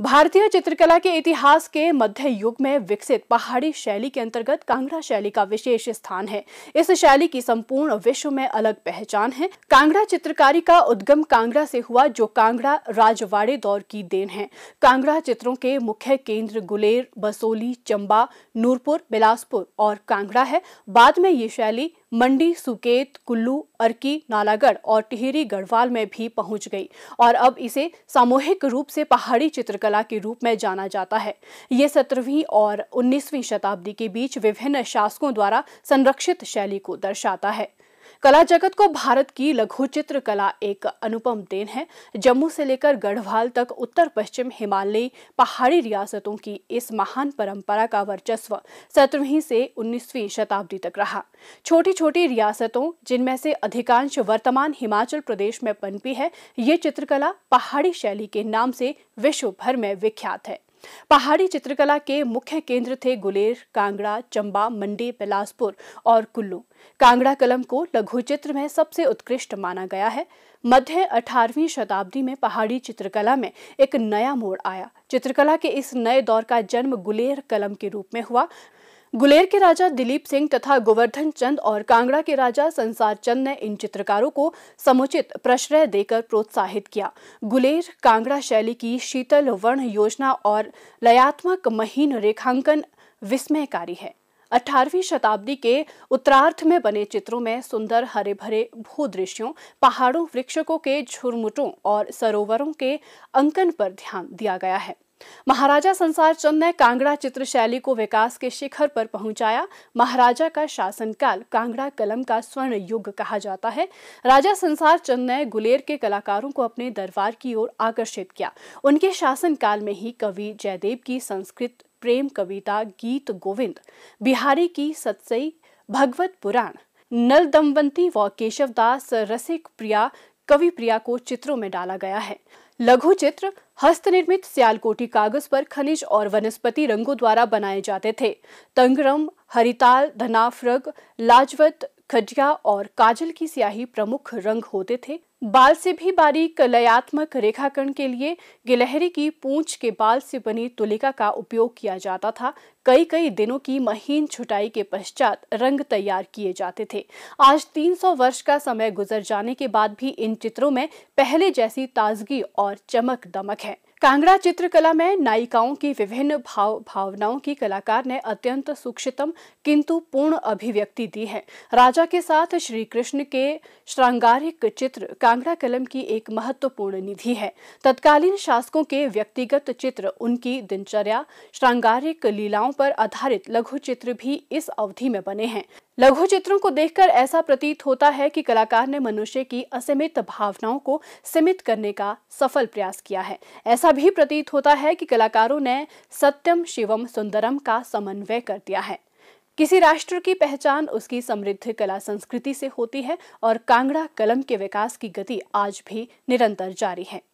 भारतीय चित्रकला के इतिहास के मध्य युग में विकसित पहाड़ी शैली के अंतर्गत कांगड़ा शैली का विशेष स्थान है इस शैली की संपूर्ण विश्व में अलग पहचान है कांगड़ा चित्रकारी का उद्गम कांगड़ा से हुआ जो कांगड़ा राजवाड़े दौर की देन है कांगड़ा चित्रों के मुख्य केंद्र गुलेर बसोली चंबा नूरपुर बिलासपुर और कांगड़ा है बाद में ये शैली मंडी सुकेत कुल्लू अर्की नालागढ़ और टिहरी गढ़वाल में भी पहुंच गई और अब इसे सामूहिक रूप से पहाड़ी चित्रकला के रूप में जाना जाता है ये सत्रहवीं और उन्नीसवीं शताब्दी के बीच विभिन्न शासकों द्वारा संरक्षित शैली को दर्शाता है कला जगत को भारत की लघु चित्र कला एक अनुपम देन है जम्मू से लेकर गढ़वाल तक उत्तर पश्चिम हिमालयी पहाड़ी रियासतों की इस महान परंपरा का वर्चस्व सत्रहवीं से उन्नीसवी शताब्दी तक रहा छोटी छोटी रियासतों जिनमें से अधिकांश वर्तमान हिमाचल प्रदेश में पनपी है ये चित्रकला पहाड़ी शैली के नाम से विश्व भर में विख्यात है पहाड़ी चित्रकला के मुख्य केंद्र थे गुलेर कांगड़ा चंबा मंडी बिलासपुर और कुल्लू कांगड़ा कलम को लघु चित्र में सबसे उत्कृष्ट माना गया है मध्य 18वीं शताब्दी में पहाड़ी चित्रकला में एक नया मोड़ आया चित्रकला के इस नए दौर का जन्म गुलेर कलम के रूप में हुआ गुलेर के राजा दिलीप सिंह तथा गोवर्धन चंद और कांगड़ा के राजा संसार चंद ने इन चित्रकारों को समुचित प्रश्रय देकर प्रोत्साहित किया गुलेर कांगड़ा शैली की शीतल वर्ण योजना और लयात्मक महीन रेखांकन विस्मयकारी है 18वीं शताब्दी के उत्तरार्थ में बने चित्रों में सुंदर हरे भरे भू दृश्यों पहाड़ों वृक्षकों के झुरमुटों और सरोवरों के अंकन पर ध्यान दिया गया है महाराजा संसार चंद ने कांगड़ा चित्र शैली को विकास के शिखर पर पहुंचाया महाराजा का शासनकाल कांगड़ा कलम का स्वर्ण युग कहा जाता है राजा संसार चंद ने गुलेर के कलाकारों को अपने दरबार की ओर आकर्षित किया उनके शासनकाल में ही कवि जयदेव की संस्कृत प्रेम कविता गीत गोविंद बिहारी की सत्सई भगवत पुराण नल दमवंती व केशवदास रसिक प्रिया कवि प्रिया को चित्रों में डाला गया है लघु चित्र हस्तनिर्मित सियालकोटी कागज पर खनिज और वनस्पति रंगों द्वारा बनाए जाते थे तंगरम हरिताल धनाफ्रग लाजवत खजिया और काजल की स्याही प्रमुख रंग होते थे बाल से भी बारीक लयात्मक रेखाकरण के लिए गिलहरी की पूंछ के बाल से बनी तुलिका का उपयोग किया जाता था कई कई दिनों की महीन छुटाई के पश्चात रंग तैयार किए जाते थे आज 300 वर्ष का समय गुजर जाने के बाद भी इन चित्रों में पहले जैसी ताजगी और चमक दमक है कांगड़ा चित्रकला में नायिकाओं की विभिन्न भाव भावनाओं की कलाकार ने अत्यंत सूक्ष्मतम किंतु पूर्ण अभिव्यक्ति दी है राजा के साथ श्री कृष्ण के श्रृंगारिक चित्र कांगड़ा कलम की एक महत्वपूर्ण निधि है तत्कालीन शासकों के व्यक्तिगत चित्र उनकी दिनचर्या श्रृंगारिक लीलाओं पर आधारित लघु चित्र भी इस अवधि में बने हैं लघु चित्रों को देखकर ऐसा प्रतीत होता है कि कलाकार ने मनुष्य की असीमित भावनाओं को सीमित करने का सफल प्रयास किया है ऐसा भी प्रतीत होता है कि कलाकारों ने सत्यम शिवम सुंदरम का समन्वय कर दिया है किसी राष्ट्र की पहचान उसकी समृद्ध कला संस्कृति से होती है और कांगड़ा कलम के विकास की गति आज भी निरंतर जारी है